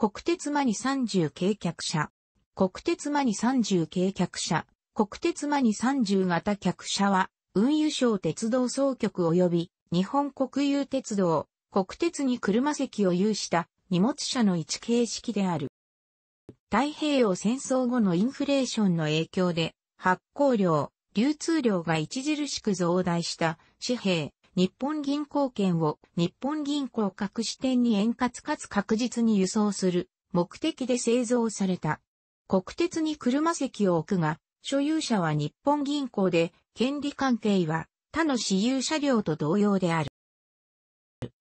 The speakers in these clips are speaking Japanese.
国鉄マニ30計客車。国鉄マニ30計客車。国鉄マニ30型客車は、運輸省鉄道総局及び日本国有鉄道、国鉄に車席を有した荷物車の位置形式である。太平洋戦争後のインフレーションの影響で、発行量、流通量が著しく増大した紙幣、日本銀行券を日本銀行各支店に円滑かつ確実に輸送する目的で製造された。国鉄に車席を置くが、所有者は日本銀行で、権利関係は他の私有車両と同様である。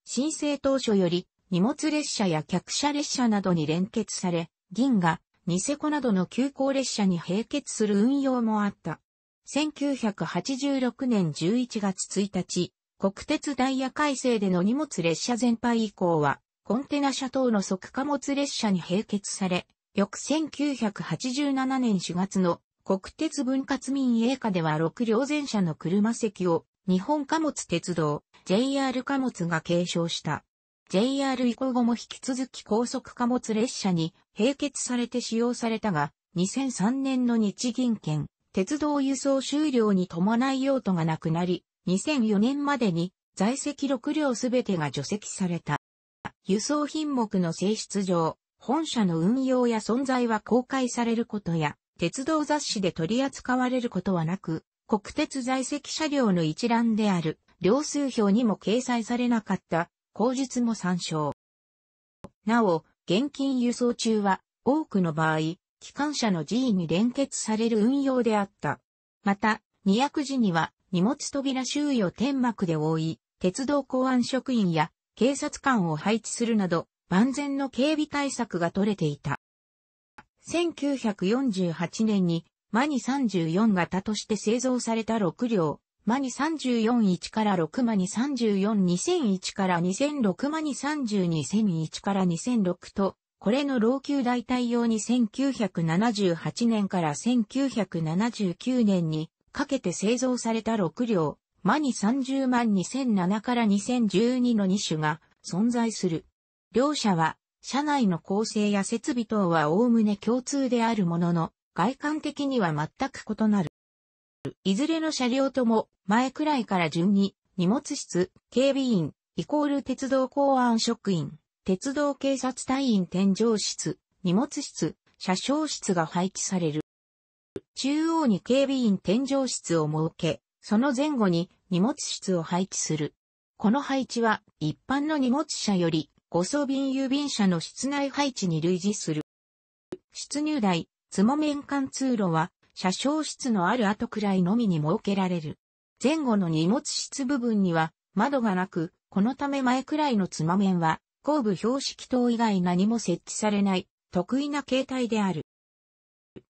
申請当初より荷物列車や客車列車などに連結され、銀がニセコなどの急行列車に併結する運用もあった。1986年11月1日、国鉄ダイヤ改正での荷物列車全廃以降は、コンテナ車等の即貨物列車に併結され、翌1987年4月の国鉄分割民営化では6両全車の車席を日本貨物鉄道 JR 貨物が継承した。JR 以降後も引き続き高速貨物列車に併結されて使用されたが、2003年の日銀券、鉄道輸送終了に伴い用途がなくなり、2004年までに在籍6両すべてが除籍された。輸送品目の性質上、本社の運用や存在は公開されることや、鉄道雑誌で取り扱われることはなく、国鉄在籍車両の一覧である、両数表にも掲載されなかった、口述も参照。なお、現金輸送中は、多くの場合、機関車の G に連結される運用であった。また、200時には、荷物扉周囲を天幕で覆い、鉄道公安職員や警察官を配置するなど、万全の警備対策が取れていた。1948年に、マニ34型として製造された6両、マニ341から6マニ34201 0から2006マニ32001から2006と、これの老朽代替用に1978年から1979年にかけて製造された6両、マニ30万2007から2012の2種が存在する。両社は、車内の構成や設備等は概ね共通であるものの、外観的には全く異なる。いずれの車両とも、前くらいから順に、荷物室、警備員、イコール鉄道公安職員、鉄道警察隊員添乗室、荷物室、車掌室が配置される。中央に警備員天井室を設け、その前後に荷物室を配置する。この配置は一般の荷物車より誤送便郵便車の室内配置に類似する。出入台、つも面間通路は車掌室のある後くらいのみに設けられる。前後の荷物室部分には窓がなく、このため前くらいのつま面は後部標識灯以外何も設置されない得意な形態である。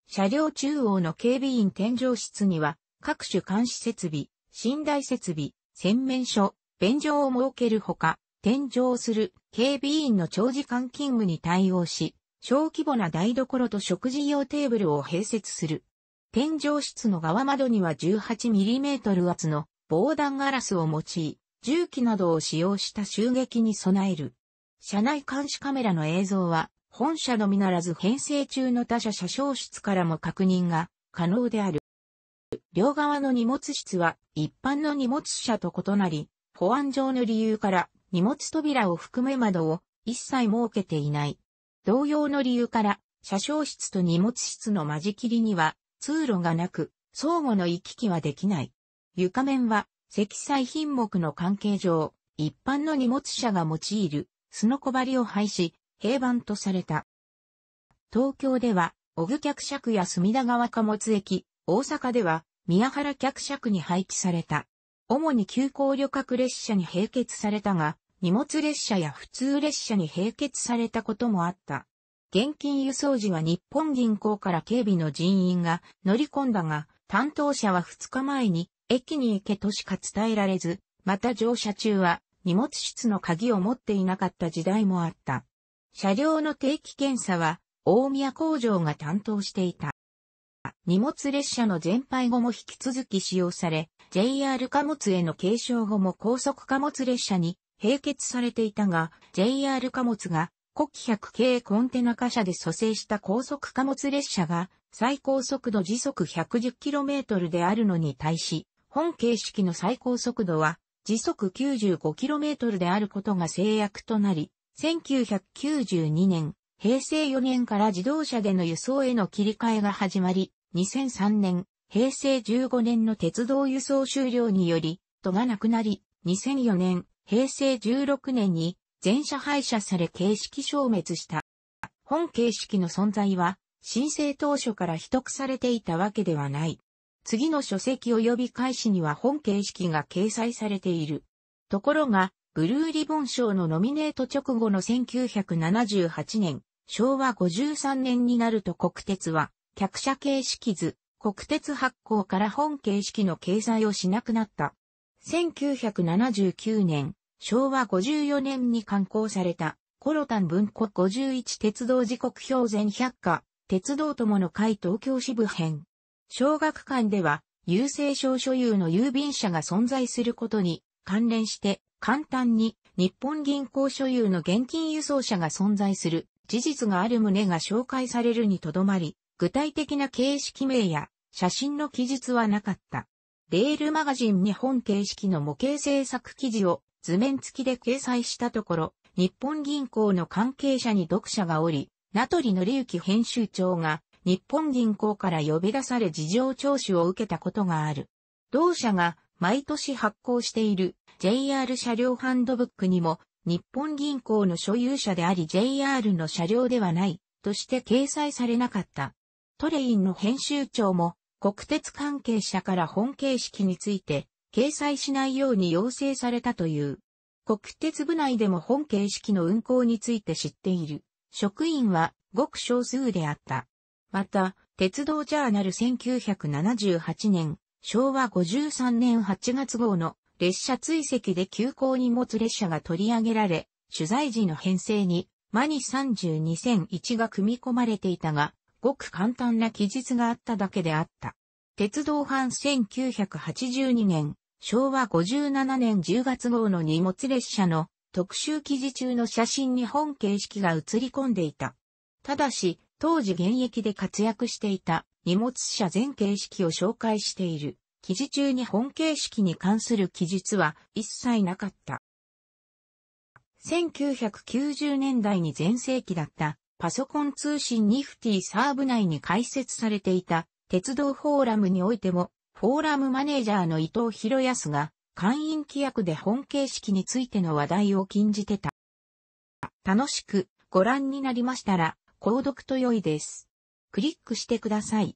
車両中央の警備員天井室には、各種監視設備、寝台設備、洗面所、便所を設けるほか、天井する警備員の長時間勤務に対応し、小規模な台所と食事用テーブルを併設する。天井室の側窓には 18mm 厚の防弾ガラスを用い、銃器などを使用した襲撃に備える。車内監視カメラの映像は本社のみならず編成中の他社車掌室からも確認が可能である。両側の荷物室は一般の荷物車と異なり、保安上の理由から荷物扉を含め窓を一切設けていない。同様の理由から、車掌室と荷物室の間仕切りには通路がなく、相互の行き来はできない。床面は積載品目の関係上、一般の荷物車が用いる、スノコを廃止、平板とされた。東京では、小具客尺や隅田川貨物駅、大阪では、宮原客尺に配置された。主に急行旅客列車に併結されたが、荷物列車や普通列車に併結されたこともあった。現金輸送時は日本銀行から警備の人員が乗り込んだが、担当者は2日前に駅に行けとしか伝えられず、また乗車中は荷物室の鍵を持っていなかった時代もあった。車両の定期検査は、大宮工場が担当していた。荷物列車の全廃後も引き続き使用され、JR 貨物への継承後も高速貨物列車に並結されていたが、JR 貨物が国100系コンテナ貨車で蘇生した高速貨物列車が最高速度時速 110km であるのに対し、本形式の最高速度は時速 95km であることが制約となり、1992年、平成4年から自動車での輸送への切り替えが始まり、2003年、平成15年の鉄道輸送終了により、都がなくなり、2004年、平成16年に全車廃車され形式消滅した。本形式の存在は、申請当初から秘匿されていたわけではない。次の書籍及び開始には本形式が掲載されている。ところが、ブルーリボン賞のノミネート直後の1978年、昭和53年になると国鉄は、客車形式図、国鉄発行から本形式の掲載をしなくなった。1979年、昭和54年に刊行された、コロタン文庫51鉄道時刻表前百科、鉄道友の会東京支部編。小学館では、郵政省所有の郵便車が存在することに関連して、簡単に日本銀行所有の現金輸送車が存在する事実がある旨が紹介されるにとどまり、具体的な形式名や写真の記述はなかった。レールマガジン日本形式の模型制作記事を図面付きで掲載したところ、日本銀行の関係者に読者がおり、名取則之編集長が日本銀行から呼び出され事情聴取を受けたことがある。同社が毎年発行している JR 車両ハンドブックにも、日本銀行の所有者であり JR の車両ではない、として掲載されなかった。トレインの編集長も、国鉄関係者から本形式について、掲載しないように要請されたという。国鉄部内でも本形式の運行について知っている。職員は、ごく少数であった。また、鉄道ジャーナル1978年、昭和53年8月号の列車追跡で急行荷物列車が取り上げられ、取材時の編成に、マニ32 0 1が組み込まれていたが、ごく簡単な記述があっただけであった。鉄道版1982年、昭和57年10月号の荷物列車の特集記事中の写真に本形式が写り込んでいた。ただし、当時現役で活躍していた荷物車全形式を紹介している。記事中に本形式に関する記述は一切なかった。1990年代に全盛期だったパソコン通信ニフティサーブ内に開設されていた鉄道フォーラムにおいてもフォーラムマネージャーの伊藤博康が会員規約で本形式についての話題を禁じてた。楽しくご覧になりましたら購読と良いです。クリックしてください。